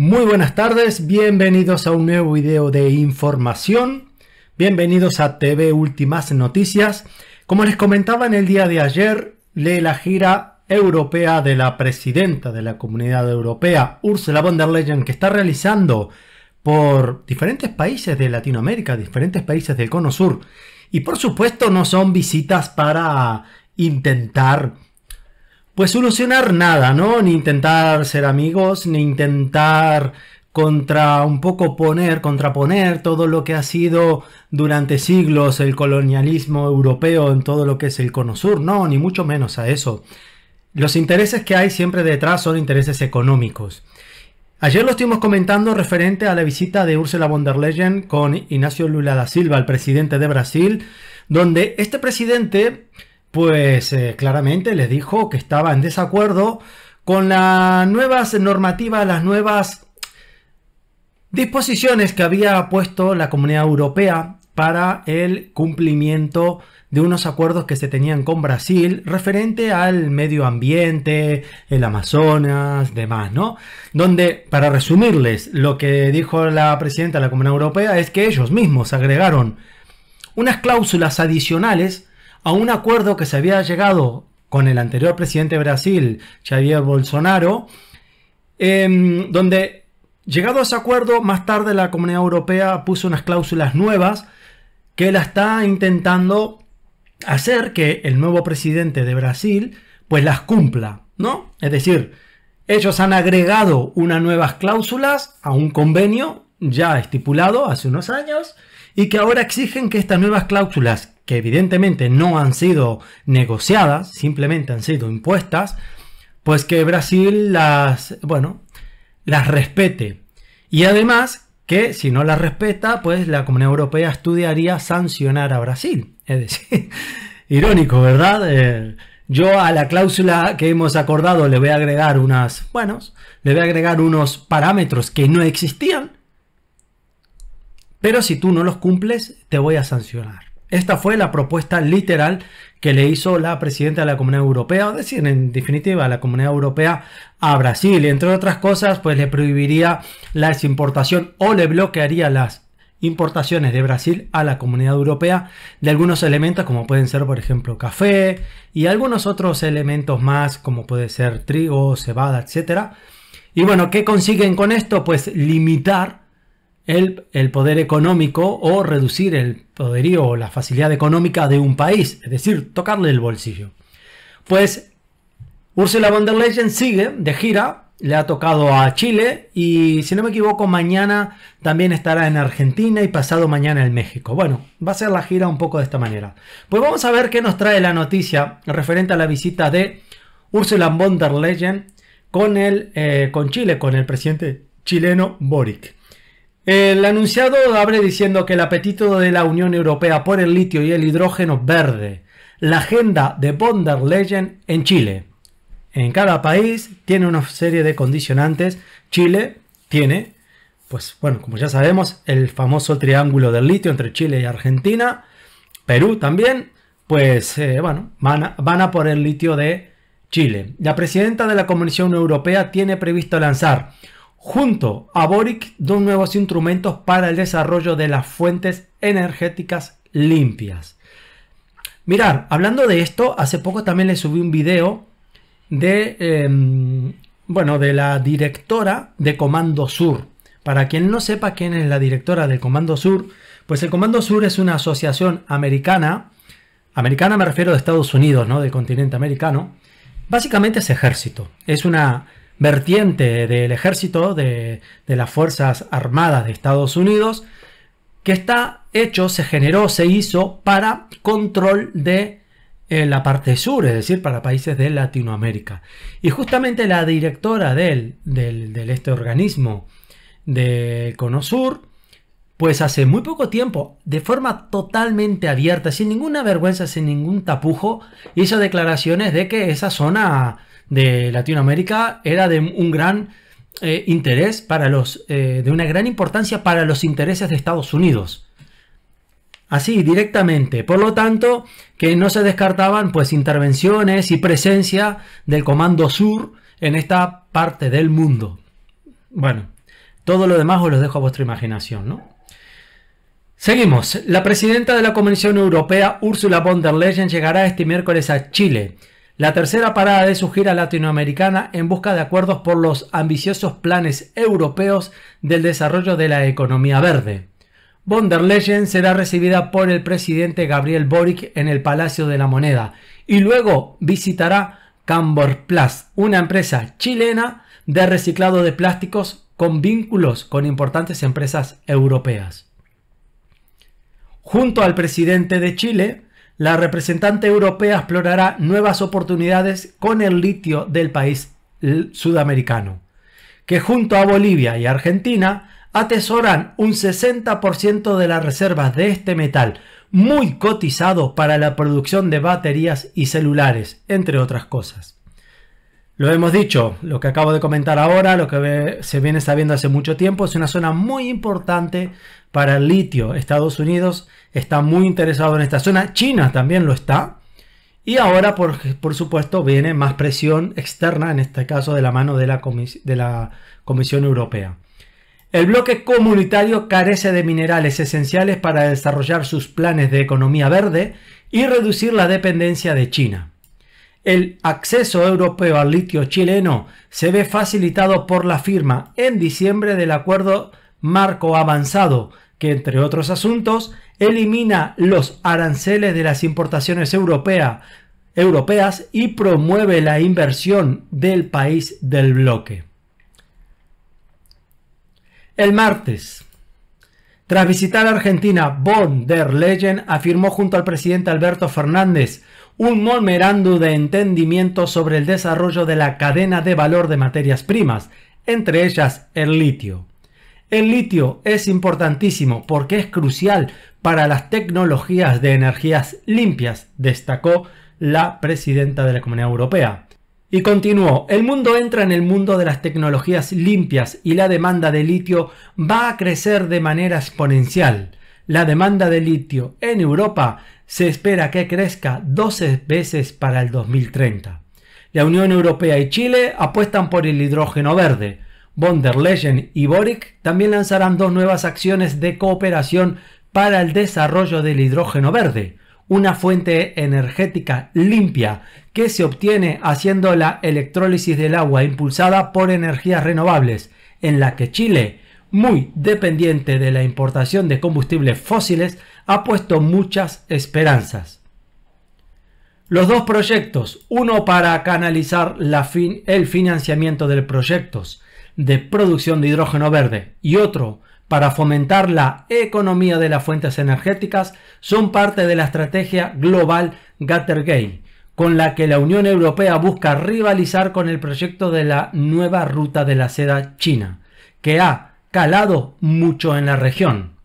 Muy buenas tardes, bienvenidos a un nuevo video de información, bienvenidos a TV Últimas Noticias. Como les comentaba en el día de ayer, lee la gira europea de la presidenta de la Comunidad Europea, Ursula von der Leyen, que está realizando por diferentes países de Latinoamérica, diferentes países del Cono Sur. Y por supuesto no son visitas para intentar pues solucionar nada, ¿no? Ni intentar ser amigos, ni intentar contra un poco poner, contraponer todo lo que ha sido durante siglos el colonialismo europeo en todo lo que es el cono sur, no, ni mucho menos a eso. Los intereses que hay siempre detrás son intereses económicos. Ayer lo estuvimos comentando referente a la visita de Ursula von der Leyen con Ignacio Lula da Silva, el presidente de Brasil, donde este presidente pues eh, claramente les dijo que estaba en desacuerdo con las nuevas normativas, las nuevas disposiciones que había puesto la Comunidad Europea para el cumplimiento de unos acuerdos que se tenían con Brasil referente al medio ambiente, el Amazonas, demás, ¿no? Donde, para resumirles, lo que dijo la presidenta de la Comunidad Europea es que ellos mismos agregaron unas cláusulas adicionales a un acuerdo que se había llegado con el anterior presidente de Brasil, Javier Bolsonaro, em, donde llegado a ese acuerdo, más tarde la Comunidad Europea puso unas cláusulas nuevas que la está intentando hacer que el nuevo presidente de Brasil pues las cumpla, ¿no? Es decir, ellos han agregado unas nuevas cláusulas a un convenio ya estipulado hace unos años y que ahora exigen que estas nuevas cláusulas, que evidentemente no han sido negociadas, simplemente han sido impuestas, pues que Brasil las, bueno, las respete. Y además que si no las respeta, pues la Comunidad Europea estudiaría sancionar a Brasil. Es decir, irónico, ¿verdad? Eh, yo a la cláusula que hemos acordado le voy a agregar unas, bueno, le voy a agregar unos parámetros que no existían pero si tú no los cumples, te voy a sancionar. Esta fue la propuesta literal que le hizo la presidenta de la Comunidad Europea, o decir, en definitiva, la Comunidad Europea a Brasil. Y Entre otras cosas, pues le prohibiría la importación o le bloquearía las importaciones de Brasil a la Comunidad Europea de algunos elementos como pueden ser, por ejemplo, café y algunos otros elementos más como puede ser trigo, cebada, etc. Y bueno, ¿qué consiguen con esto? Pues limitar el, poder económico o reducir el poderío o la facilidad económica de un país, es decir, tocarle el bolsillo. Pues Ursula von der Leyen sigue de gira, le ha tocado a Chile y si no me equivoco mañana también estará en Argentina y pasado mañana en México. Bueno, va a ser la gira un poco de esta manera. Pues vamos a ver qué nos trae la noticia referente a la visita de Ursula von der Leyen con, eh, con Chile, con el presidente chileno Boric. El anunciado abre diciendo que el apetito de la Unión Europea por el litio y el hidrógeno verde, la agenda de Bonder Legend en Chile. En cada país tiene una serie de condicionantes. Chile tiene, pues bueno, como ya sabemos, el famoso triángulo del litio entre Chile y Argentina. Perú también, pues eh, bueno, van a por el litio de Chile. La presidenta de la Comisión Europea tiene previsto lanzar Junto a Boric, dos nuevos instrumentos para el desarrollo de las fuentes energéticas limpias. Mirar, hablando de esto, hace poco también le subí un video de, em, bueno, de la directora de Comando Sur. Para quien no sepa quién es la directora del Comando Sur, pues el Comando Sur es una asociación americana, americana me refiero de Estados Unidos, ¿no? Del continente americano. Básicamente es ejército. Es una vertiente del ejército de, las Fuerzas Armadas de Estados Unidos, que está hecho, se generó, se hizo para control de eh, la parte sur, es decir, para países de Latinoamérica. Y justamente la directora del, del, del este organismo de Conosur, pues hace muy poco tiempo, de forma totalmente abierta, sin ninguna vergüenza, sin ningún tapujo, hizo declaraciones de que esa zona de Latinoamérica era de un gran eh, interés para los, eh, de una gran importancia para los intereses de Estados Unidos. Así, directamente. Por lo tanto, que no se descartaban pues intervenciones y presencia del Comando Sur en esta parte del mundo. Bueno, todo lo demás os lo dejo a vuestra imaginación, ¿no? Seguimos. La presidenta de la Comisión Europea, Ursula von der Leyen, llegará este miércoles a Chile la tercera parada de su gira latinoamericana en busca de acuerdos por los ambiciosos planes europeos del desarrollo de la economía verde. Von der será recibida por el presidente Gabriel Boric en el Palacio de la Moneda y luego visitará Cambor Plus, una empresa chilena de reciclado de plásticos con vínculos con importantes empresas europeas. Junto al presidente de Chile, la representante europea explorará nuevas oportunidades con el litio del país sudamericano, que junto a Bolivia y Argentina atesoran un 60% de las reservas de este metal, muy cotizado para la producción de baterías y celulares, entre otras cosas. Lo hemos dicho, lo que acabo de comentar ahora, lo que se viene sabiendo hace mucho tiempo, es una zona muy importante para el litio. Estados Unidos está muy interesado en esta zona, China también lo está. Y ahora, por, supuesto, viene más presión externa, en este caso de la mano de la Comisión Europea. El bloque comunitario carece de minerales esenciales para desarrollar sus planes de economía verde y reducir la dependencia de China. El acceso europeo al litio chileno se ve facilitado por la firma en diciembre del acuerdo marco avanzado que, entre otros asuntos, elimina los aranceles de las importaciones europeas y promueve la inversión del país del bloque. El martes, tras visitar Argentina, von der Leyen afirmó junto al presidente Alberto Fernández un molmerando de entendimiento sobre el desarrollo de la cadena de valor de materias primas, entre ellas el litio. El litio es importantísimo porque es crucial para las tecnologías de energías limpias, destacó la presidenta de la Comunidad Europea. Y continuó, el mundo entra en el mundo de las tecnologías limpias y la demanda de litio va a crecer de manera exponencial. La demanda de litio en Europa se espera que crezca 12 veces para el 2030. La Unión Europea y Chile apuestan por el hidrógeno verde. Von der Leyen y Boric también lanzarán dos nuevas acciones de cooperación para el desarrollo del hidrógeno verde, una fuente energética limpia que se obtiene haciendo la electrólisis del agua impulsada por energías renovables, en la que Chile, muy dependiente de la importación de combustibles fósiles, ha puesto muchas esperanzas. Los dos proyectos, uno para canalizar la el financiamiento de proyectos de producción de hidrógeno verde y otro para fomentar la economía de las fuentes energéticas, son parte de la estrategia global Gattergate, con la que la Unión Europea busca rivalizar con el proyecto de la nueva ruta de la seda china, que ha calado mucho en la región.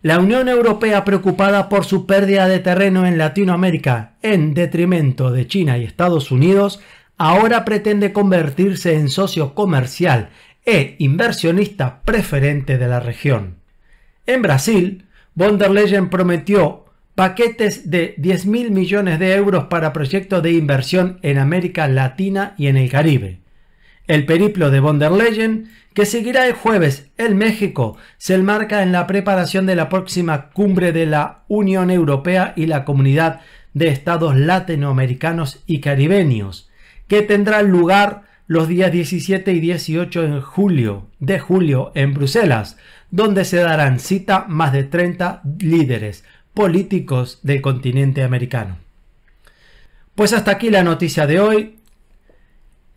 La Unión Europea preocupada por su pérdida de terreno en Latinoamérica en detrimento de China y Estados Unidos, ahora pretende convertirse en socio comercial e inversionista preferente de la región. En Brasil, von der Leyen prometió paquetes de 10.000 millones de euros para proyectos de inversión en América Latina y en el Caribe. El periplo de von der Leyen, que seguirá el jueves en México, se enmarca en la preparación de la próxima cumbre de la Unión Europea y la Comunidad de Estados Latinoamericanos y Caribeños, que tendrá lugar los días 17 y 18 julio, de julio en Bruselas, donde se darán cita más de 30 líderes políticos del continente americano. Pues hasta aquí la noticia de hoy.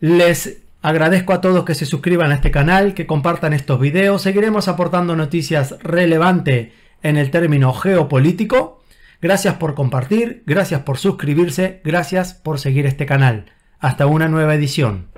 Les Agradezco a todos que se suscriban a este canal, que compartan estos videos. Seguiremos aportando noticias relevantes en el término geopolítico. Gracias por compartir, gracias por suscribirse, gracias por seguir este canal. Hasta una nueva edición.